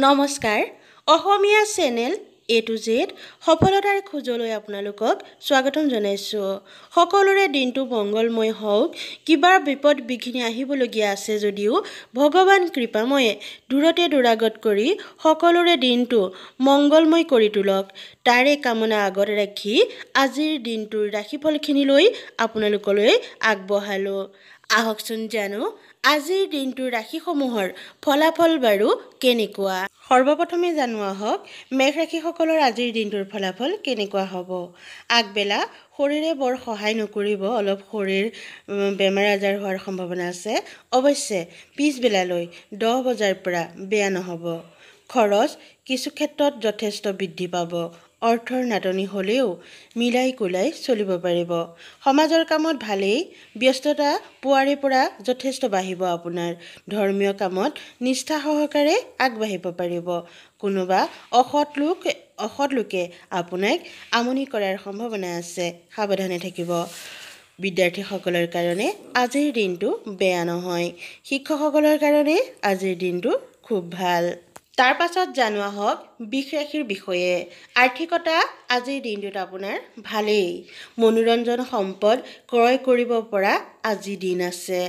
নমস্কাৰ Asomiya channel A to Z সফলতাৰ খোজলৈ আপোনালোকক স্বাগতম জনাইছোঁ সকলোৰে দিনটো মংগলময় হওক কিবা বিপদ বিঘিনি আহিবলগীয়া আছে যদিও ভগৱান কৃপাময়ে দূৰতে দূৰাগত কৰি সকলোৰে দিনটো মংগলময় কৰি তোলক তাৰে কামনা আগত ৰাখি আজিৰ দিনটোৰ ৰাশিফলখিনিলৈ আপোনালোকলৈ আগবঢ়ালোঁ আহকচোন জানো আজিৰ দিনটোৰ ৰাশিসমূহৰ ফলাফল বাৰু কেনেকুৱা সৰ্বপ্ৰথমে জানো আহক মেঘ ৰাশিসকলৰ আজিৰ দিনটোৰ ফলাফল কেনেকুৱা হ'ব আগবেলা শৰীৰে বৰ সহায় নকৰিব অলপ শৰীৰ বেমাৰ আজাৰ হোৱাৰ সম্ভাৱনা আছে অৱশ্যে পিছবেলালৈ দহ বজাৰ পৰা বেয়া নহ'ব খৰচ কিছু ক্ষেত্ৰত যথেষ্ট বৃদ্ধি পাব অৰ্থৰ নাটনি হ'লেও মিলাই কোলাই চলিব পাৰিব সমাজৰ কামত ভালেই ব্যস্ততা পোৱাৰে পৰা যথেষ্ট বাঢ়িব আপোনাৰ ধৰ্মীয় কামত নিষ্ঠা সহকাৰে আগবাঢ়িব পাৰিব কোনোবা অসৎ লোক অসৎ লোকে আপোনাক আমনি কৰাৰ সম্ভাৱনা আছে সাৱধানে থাকিব বিদ্যাৰ্থীসকলৰ কাৰণে আজিৰ দিনটো বেয়া নহয় শিক্ষকসকলৰ কাৰণে আজিৰ দিনটো খুব ভাল তাৰ পাছত জানো আহক বিষ ৰাশিৰ বিষয়ে আৰ্থিকতা আজিৰ দিনটোত আপোনাৰ ভালেই মনোৰঞ্জন সম্পদ ক্ৰয় কৰিব পৰা আজি দিন আছে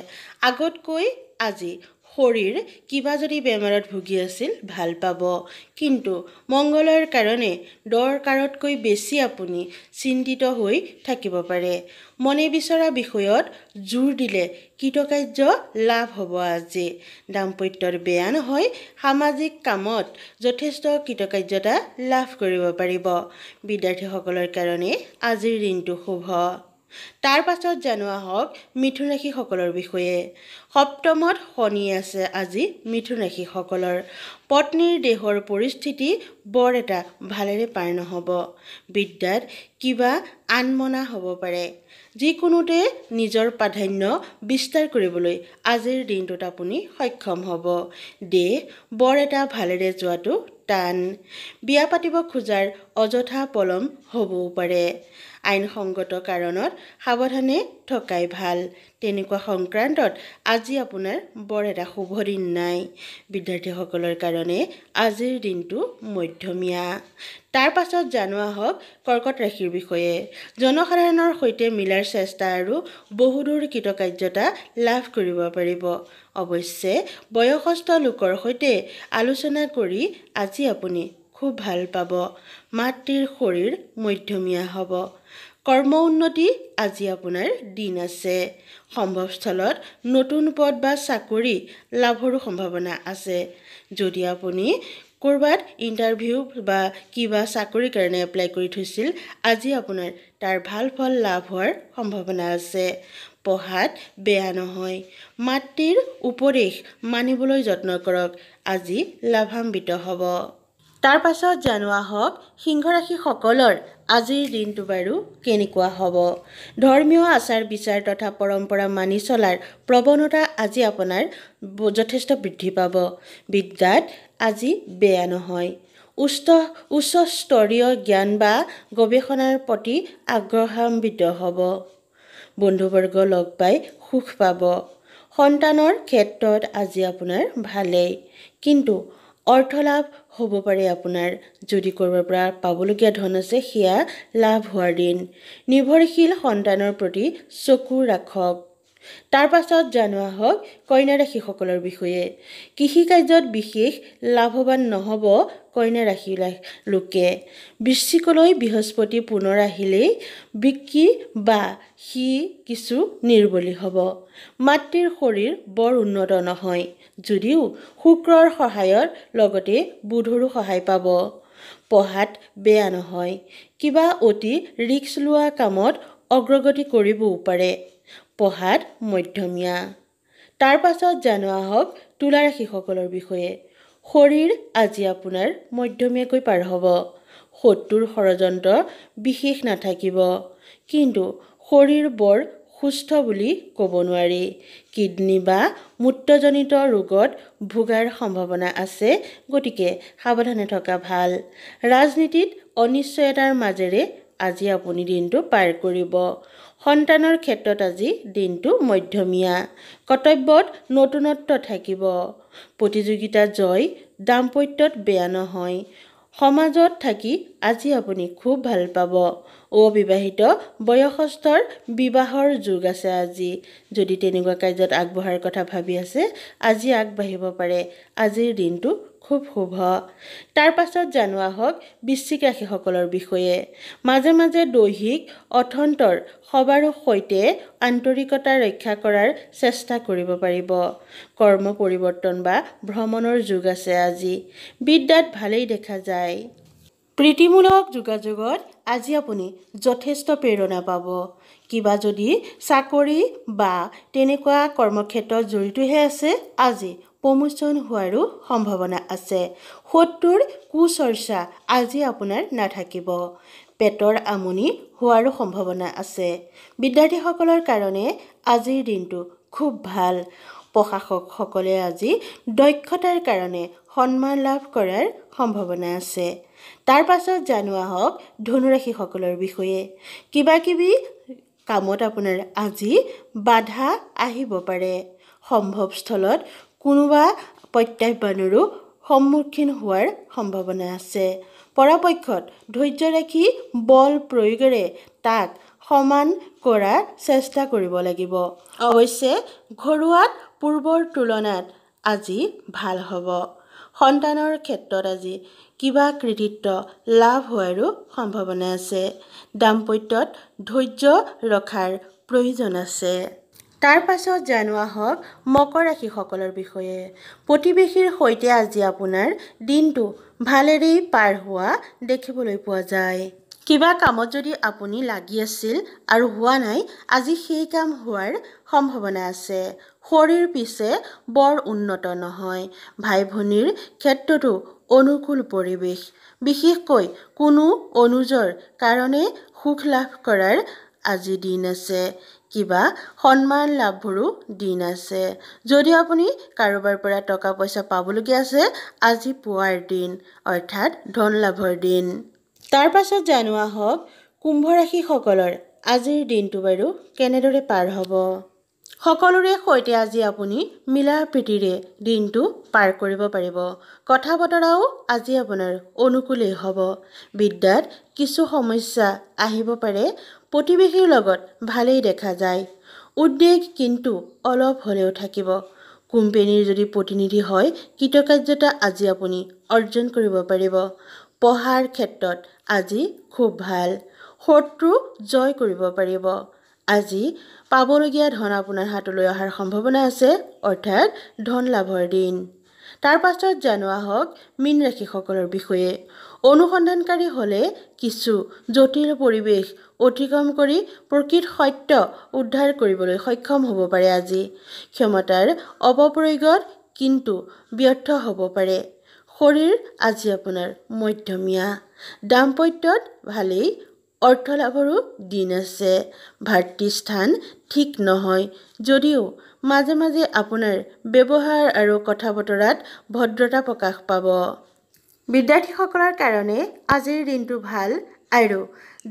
আগতকৈ আজি শৰীৰ কিবা যদি বেমাৰত ভুগি আছিল ভাল পাব কিন্তু মংগলৰ কাৰণে দৰকাৰতকৈ বেছি আপুনি চিন্তিত হৈ থাকিব পাৰে মনে বিচৰা বিষয়ত জোৰ দিলে কৃতকাৰ্য লাভ হ'ব আজি দাম্পত্যৰ বেয়া নহয় সামাজিক কামত যথেষ্ট কৃতকাৰ্যতা লাভ কৰিব পাৰিব বিদ্যাৰ্থীসকলৰ কাৰণে আজিৰ দিনটো শুভ তাৰ পাছত জানোৱা হওক মিথুন ৰাশিসকলৰ বিষয়ে সপ্তমত শনি আছে আজি মিথুন ৰাশিসকলৰ পত্নীৰ দেহৰ পৰিস্থিতি বৰ এটা ভালেৰে পাৰ নহ'ব বিদ্যাত কিবা আনমনা হ'ব পাৰে যিকোনোতে নিজৰ প্ৰাধান্য বিস্তাৰ কৰিবলৈ আজিৰ দিনটোত আপুনি সক্ষম হ'ব দেহ বৰ এটা ভালেৰে যোৱাটো টান বিয়া পাতিব খোজাৰ অযথা পলম হ'বও পাৰে আইনসংগত কাৰণত সাৱধানে থকাই ভাল তেনেকুৱা সংক্ৰান্তত আজি আপোনাৰ বৰ এটা শুভ দিন নাই বিদ্যাৰ্থীসকলৰ কাৰণে আজিৰ দিনটো মধ্যমীয়া তাৰ পাছত জানোৱা হওক কৰ্কট ৰাশিৰ বিষয়ে জনসাধাৰণৰ সৈতে মিলাৰ চেষ্টা আৰু বহুদূৰ কৃতকাৰ্যতা লাভ কৰিব পাৰিব অৱশ্যে বয়সস্থ লোকৰ সৈতে আলোচনা কৰি আজি আপুনি খুব ভাল পাব মাতৃৰ শৰীৰ মধ্যমীয়া হ'ব কৰ্ম উন্নতি আজি আপোনাৰ দিন আছে সম্ভৱস্থলত নতুন পদ বা চাকৰি লাভৰো সম্ভাৱনা আছে যদি আপুনি ক'ৰবাত ইণ্টাৰভিউ বা কিবা চাকৰিৰ কাৰণে এপ্লাই কৰি থৈছিল আজি আপোনাৰ তাৰ ভাল ফল লাভ হোৱাৰ সম্ভাৱনা আছে পঢ়াত বেয়া নহয় মাতৃৰ উপদেশ মানিবলৈ যত্ন কৰক আজি লাভাম্বিত হ'ব তাৰ পাছত জানোৱা হওক সিংহ ৰাশিসকলৰ আজিৰ দিনটো বাৰু কেনেকুৱা হ'ব ধৰ্মীয় আচাৰ বিচাৰ তথা পৰম্পৰা মানি চলাৰ প্ৰৱণতা আজি আপোনাৰ যথেষ্ট বৃদ্ধি পাব বিদ্যাত আজি বেয়া নহয় উচ্চ উচ্চ স্তৰীয় জ্ঞান বা গৱেষণাৰ প্ৰতি আগ্ৰহান্বিত হ'ব বন্ধুবৰ্গ লগ পাই সুখ পাব সন্তানৰ ক্ষেত্ৰত আজি আপোনাৰ ভালেই কিন্তু অৰ্থ লাভ হ'ব পাৰে আপোনাৰ যদি ক'ৰবাৰ পৰা পাবলগীয়া ধন আছে সেয়া লাভ হোৱাৰ দিন নিৰ্ভৰশীল সন্তানৰ প্ৰতি চকু ৰাখক তাৰ পাছত জনোৱা হওক কইনা ৰাশিসকলৰ বিষয়ে কাৰ্যত বিশেষ লাভৱান নহ'ব কইনা ৰাশি লোকে বৃশ্চিকলৈ বৃহস্পতি পুনৰ আহিলেই বিক্ৰী বা সি কিছু নিৰ্বলী হ'ব মাতৃৰ শৰীৰ বৰ উন্নত নহয় যদিও শুক্ৰৰ সহায়ৰ লগতে বুধৰো সহায় পাব পঢ়াত বেয়া নহয় কিবা অতি ৰিক্স লোৱা কামত অগ্ৰগতি কৰিবও পাৰে পঢ়াত মধ্যমীয়া তাৰ পাছত জানো আহক তোলা ৰাশিসকলৰ বিষয়ে শৰীৰ আজি আপোনাৰ মধ্যমীয়াকৈ পাৰ হ'ব শত্ৰুৰ ষড়যন্ত্ৰ বিশেষ নাথাকিব কিন্তু শৰীৰ বৰ সুস্থ বুলি ক'ব নোৱাৰি কিডনী বা মূত্ৰজনিত ৰোগত ভোগাৰ সম্ভাৱনা আছে গতিকে সাৱধানে থকা ভাল ৰাজনীতিত অনিশ্চয়তাৰ মাজেৰে আজি আপুনি দিনটো পাৰ কৰিব সন্তানৰ ক্ষেত্ৰত আজি দিনটো মধ্যমীয়া কৰ্তব্যত নতুনত্ব থাকিব প্ৰতিযোগিতা জয় দাম্পত্যত বেয়া নহয় সমাজত থাকি আজি আপুনি খুব ভাল পাব অবিবাহিত বয়সস্থৰ বিবাহৰ যুগ আছে আজি যদি তেনেকুৱা কাৰ্যত আগবঢ়াৰ কথা ভাবি আছে আজি আগবাঢ়িব পাৰে আজিৰ দিনটো খুব শুভ তাৰপাছত জানোৱা হওক বিশ্বিক ৰাশিসকলৰ বিষয়ে মাজে মাজে দৈহিক অথন্তৰ সবাৰৰ সৈতে আন্তৰিকতা ৰক্ষা কৰাৰ চেষ্টা কৰিব পাৰিব কৰ্ম পৰিৱৰ্তন বা ভ্ৰমণৰ যুগ আছে আজি বিদ্যাত ভালেই দেখা যায় প্ৰীতিমূলক যোগাযোগত আজি আপুনি যথেষ্ট প্ৰেৰণা পাব কিবা যদি চাকৰি বা তেনেকুৱা কৰ্মক্ষেত্ৰত জড়িতহে আছে আজি প্ৰমোচন হোৱাৰো সম্ভাৱনা আছে শত্ৰুৰ কুচৰ্চা আজি আপোনাৰ নাথাকিব পেটৰ আমনি হোৱাৰো সম্ভাৱনা আছে বিদ্যাৰ্থীসকলৰ কাৰণে আজিৰ দিনটো খুব ভাল প্ৰশাসকসকলে আজি দক্ষতাৰ কাৰণে সন্মান লাভ কৰাৰ সম্ভাৱনা আছে তাৰ পাছত জানোৱা হওক ধনুৰাশিসকলৰ বিষয়ে কিবা কিবি কামত আপোনাৰ আজি বাধা আহিব পাৰে সম্ভৱস্থলত কোনোবা প্ৰত্যাহ্বানৰো সন্মুখীন হোৱাৰ সম্ভাৱনা আছে পৰাপক্ষত ধৈৰ্য ৰাখি বল প্ৰয়োগেৰে তাক সমান কৰাৰ চেষ্টা কৰিব লাগিব অৱশ্যে ঘৰুৱাত পূৰ্বৰ তুলনাত আজি ভাল হ'ব সন্তানৰ ক্ষেত্ৰত আজি কিবা কৃতিত্ব লাভ হোৱাৰো সম্ভাৱনা আছে দাম্পত্যত ধৈৰ্য ৰখাৰ প্ৰয়োজন আছে তাৰ পাছত জানোৱা হওক মকৰ ৰাশিসকলৰ বিষয়ে প্ৰতিবেশীৰ সৈতে আজি আপোনাৰ দিনটো ভালেৰেই পাৰ হোৱা দেখিবলৈ পোৱা যায় কিবা কামত যদি আপুনি লাগি আছিল আৰু হোৱা নাই আজি সেই কাম হোৱাৰ সম্ভাৱনা আছে শৰীৰ পিছে বৰ উন্নত নহয় ভাই ভনীৰ ক্ষেত্ৰতো অনুকূল পৰিৱেশ বিশেষকৈ কোনো অনুজৰ কাৰণে সুখ লাভ কৰাৰ আজি দিন আছে কিবা সন্মান লাভৰো দিন আছে যদি আপুনি কাৰোবাৰ পৰা টকা পইচা পাবলগীয়া আছে আজি পোৱাৰ দিন অৰ্থাৎ ধন লাভৰ দিন তাৰ পাছত জানোৱা হওক কুম্ভ ৰাশিসকলৰ আজিৰ দিনটো বাৰু কেনেদৰে পাৰ হ'ব সকলোৰে সৈতে আজি আপুনি মিলা প্ৰীতিৰে দিনটো পাৰ কৰিব পাৰিব কথা বতৰাও আজি আপোনাৰ অনুকূলেই হ'ব বিদ্যাত কিছু সমস্যা আহিব পাৰে প্ৰতিবেশীৰ লগত ভালেই দেখা যায় উদ্বেগ কিন্তু অলপ হ'লেও থাকিব কোম্পেনীৰ যদি প্ৰতিনিধি হয় কৃতকাৰ্যতা আজি আপুনি অৰ্জন কৰিব পাৰিব পঢ়াৰ ক্ষেত্ৰত আজি খুব ভাল শত্ৰু জয় কৰিব পাৰিব আজি পাবলগীয়া ধন আপোনাৰ হাতলৈ অহাৰ সম্ভাৱনা আছে অৰ্থাৎ ধন লাভৰ দিন তাৰ পাছত জানোৱা হওক মীন ৰাশিসকলৰ বিষয়ে অনুসন্ধানকাৰী হ'লে কিছু জটিল পৰিৱেশ অতিক্ৰম কৰি প্ৰকৃত সত্য উদ্ধাৰ কৰিবলৈ সক্ষম হ'ব পাৰে আজি ক্ষমতাৰ অপপ্ৰয়োগত কিন্তু ব্যৰ্থ হ'ব পাৰে শৰীৰ আজি আপোনাৰ মধ্যমীয়া দাম্পত্যত ভালেই অৰ্থ লাভৰো দিন আছে ভাতৃস্থান ঠিক নহয় যদিও মাজে মাজে আপোনাৰ ব্যৱহাৰ আৰু কথা বতৰাত ভদ্ৰতা প্ৰকাশ পাব বিদ্যাৰ্থীসকলৰ কাৰণে আজিৰ দিনটো ভাল আৰু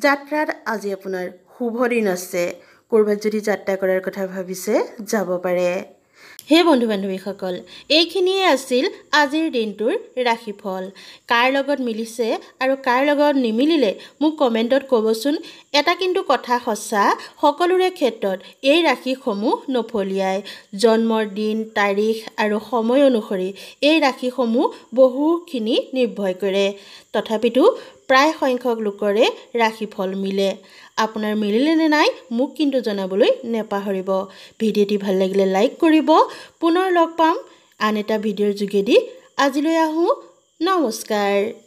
যাত্ৰাত আজি আপোনাৰ শুভ দিন আছে ক'ৰবাত যদি যাত্ৰা কৰাৰ কথা ভাবিছে যাব পাৰে সেই বন্ধু বান্ধৱীসকল এইখিনিয়ে আছিল আজিৰ দিনটোৰ ৰাশিফল কাৰ লগত মিলিছে আৰু কাৰ লগত নিমিলিলে মোক কমেণ্টত ক'বচোন এটা কিন্তু কথা সঁচা সকলোৰে ক্ষেত্ৰত এই ৰাশিসমূহ নফলিয়াই জন্মৰ দিন তাৰিখ আৰু সময় অনুসৰি এই ৰাশিসমূহ বহুখিনি নিৰ্ভয় কৰে তথাপিতো প্ৰায় সংখ্যক লোকৰে ৰাশিফল মিলে আপোনাৰ মিলিলে নে নাই মোক কিন্তু জনাবলৈ নেপাহৰিব ভিডিঅ'টি ভাল লাগিলে লাইক কৰিব পুনৰ লগ পাম আন এটা ভিডিঅ'ৰ যোগেদি আজিলৈ আহোঁ নমস্কাৰ